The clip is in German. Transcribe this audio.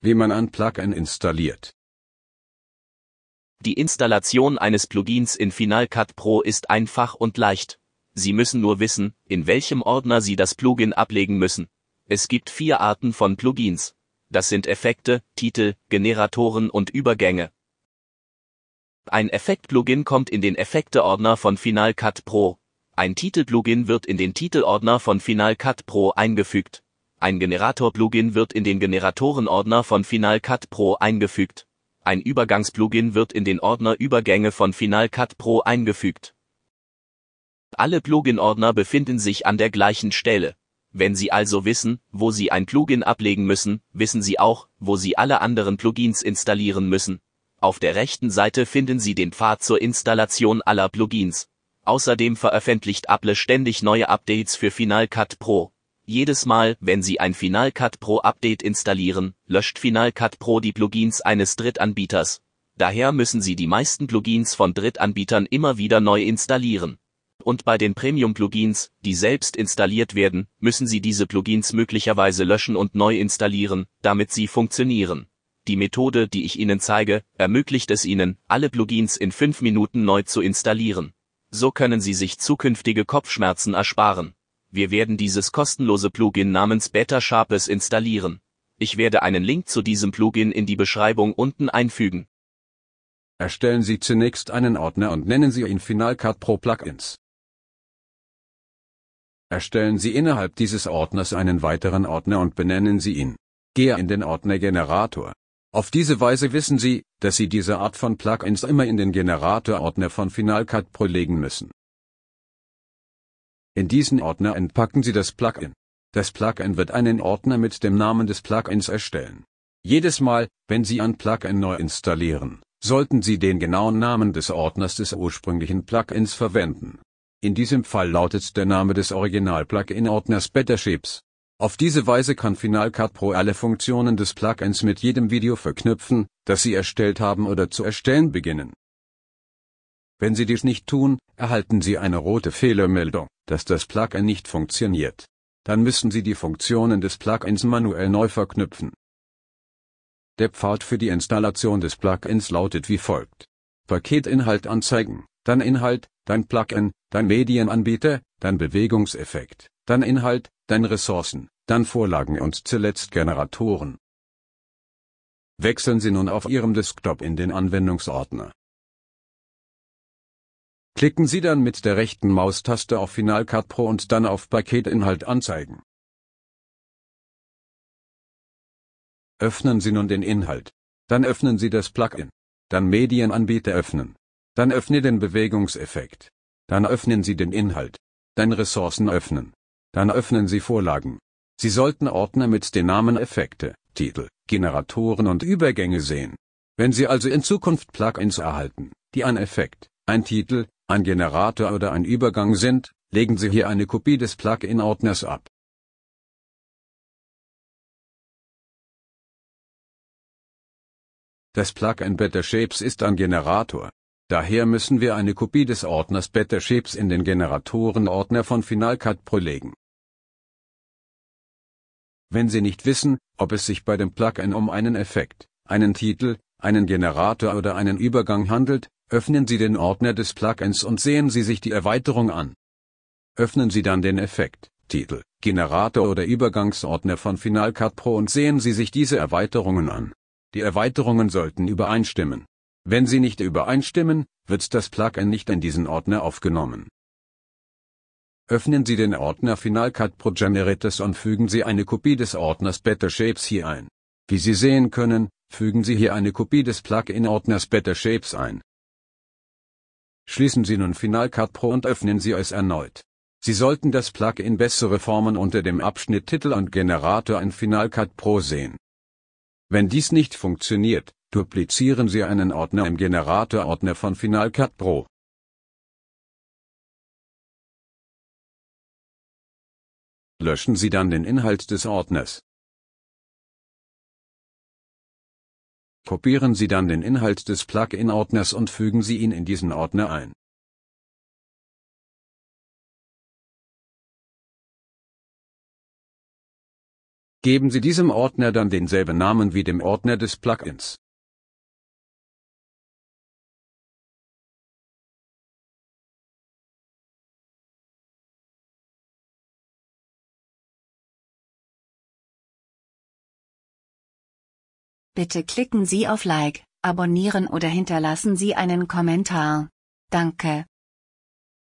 wie man ein Plugin installiert. Die Installation eines Plugins in Final Cut Pro ist einfach und leicht. Sie müssen nur wissen, in welchem Ordner Sie das Plugin ablegen müssen. Es gibt vier Arten von Plugins. Das sind Effekte, Titel, Generatoren und Übergänge. Ein Effekt-Plugin kommt in den Effekte-Ordner von Final Cut Pro. Ein Titel-Plugin wird in den Titelordner von Final Cut Pro eingefügt. Ein Generator-Plugin wird in den Generatoren-Ordner von Final Cut Pro eingefügt. Ein Übergangs-Plugin wird in den Ordner Übergänge von Final Cut Pro eingefügt. Alle Plugin-Ordner befinden sich an der gleichen Stelle. Wenn Sie also wissen, wo Sie ein Plugin ablegen müssen, wissen Sie auch, wo Sie alle anderen Plugins installieren müssen. Auf der rechten Seite finden Sie den Pfad zur Installation aller Plugins. Außerdem veröffentlicht Apple ständig neue Updates für Final Cut Pro. Jedes Mal, wenn Sie ein Final Cut Pro Update installieren, löscht Final Cut Pro die Plugins eines Drittanbieters. Daher müssen Sie die meisten Plugins von Drittanbietern immer wieder neu installieren. Und bei den Premium Plugins, die selbst installiert werden, müssen Sie diese Plugins möglicherweise löschen und neu installieren, damit sie funktionieren. Die Methode, die ich Ihnen zeige, ermöglicht es Ihnen, alle Plugins in 5 Minuten neu zu installieren. So können Sie sich zukünftige Kopfschmerzen ersparen. Wir werden dieses kostenlose Plugin namens Beta Sharpes installieren. Ich werde einen Link zu diesem Plugin in die Beschreibung unten einfügen. Erstellen Sie zunächst einen Ordner und nennen Sie ihn Final Cut Pro Plugins. Erstellen Sie innerhalb dieses Ordners einen weiteren Ordner und benennen Sie ihn. Gehe in den Ordner Generator. Auf diese Weise wissen Sie, dass Sie diese Art von Plugins immer in den Generator-Ordner von Final Cut Pro legen müssen. In diesen Ordner entpacken Sie das Plugin. Das Plugin wird einen Ordner mit dem Namen des Plugins erstellen. Jedes Mal, wenn Sie ein Plugin neu installieren, sollten Sie den genauen Namen des Ordners des ursprünglichen Plugins verwenden. In diesem Fall lautet der Name des Original-Plugin-Ordners Betterships. Auf diese Weise kann Final Cut Pro alle Funktionen des Plugins mit jedem Video verknüpfen, das Sie erstellt haben oder zu erstellen beginnen. Wenn Sie dies nicht tun, erhalten Sie eine rote Fehlermeldung, dass das Plugin nicht funktioniert. Dann müssen Sie die Funktionen des Plugins manuell neu verknüpfen. Der Pfad für die Installation des Plugins lautet wie folgt. Paketinhalt anzeigen, dann Inhalt, dann Plugin, dann Medienanbieter, dann Bewegungseffekt, dann Inhalt, dann Ressourcen, dann Vorlagen und zuletzt Generatoren. Wechseln Sie nun auf Ihrem Desktop in den Anwendungsordner. Klicken Sie dann mit der rechten Maustaste auf Final Cut Pro und dann auf Paketinhalt anzeigen. Öffnen Sie nun den Inhalt. Dann öffnen Sie das Plugin. Dann Medienanbieter öffnen. Dann öffne den Bewegungseffekt. Dann öffnen Sie den Inhalt. Dann Ressourcen öffnen. Dann öffnen Sie Vorlagen. Sie sollten Ordner mit den Namen Effekte, Titel, Generatoren und Übergänge sehen. Wenn Sie also in Zukunft Plugins erhalten, die ein Effekt, ein Titel, ein Generator oder ein Übergang sind, legen Sie hier eine Kopie des Plugin-Ordners ab. Das Plugin Better Shapes ist ein Generator. Daher müssen wir eine Kopie des Ordners Better Shapes in den Generatoren-Ordner von Final Cut Pro legen. Wenn Sie nicht wissen, ob es sich bei dem Plugin um einen Effekt, einen Titel, einen Generator oder einen Übergang handelt, Öffnen Sie den Ordner des Plugins und sehen Sie sich die Erweiterung an. Öffnen Sie dann den Effekt, Titel, Generator oder Übergangsordner von Final Cut Pro und sehen Sie sich diese Erweiterungen an. Die Erweiterungen sollten übereinstimmen. Wenn sie nicht übereinstimmen, wird das Plugin nicht in diesen Ordner aufgenommen. Öffnen Sie den Ordner Final Cut Pro Generators und fügen Sie eine Kopie des Ordners Better Shapes hier ein. Wie Sie sehen können, fügen Sie hier eine Kopie des Plugin-Ordners Better Shapes ein. Schließen Sie nun Final Cut Pro und öffnen Sie es erneut. Sie sollten das Plugin Bessere Formen unter dem Abschnitt Titel und Generator in Final Cut Pro sehen. Wenn dies nicht funktioniert, duplizieren Sie einen Ordner im Generator-Ordner von Final Cut Pro. Löschen Sie dann den Inhalt des Ordners. Kopieren Sie dann den Inhalt des Plugin-Ordners und fügen Sie ihn in diesen Ordner ein. Geben Sie diesem Ordner dann denselben Namen wie dem Ordner des Plugins. Bitte klicken Sie auf Like, abonnieren oder hinterlassen Sie einen Kommentar. Danke.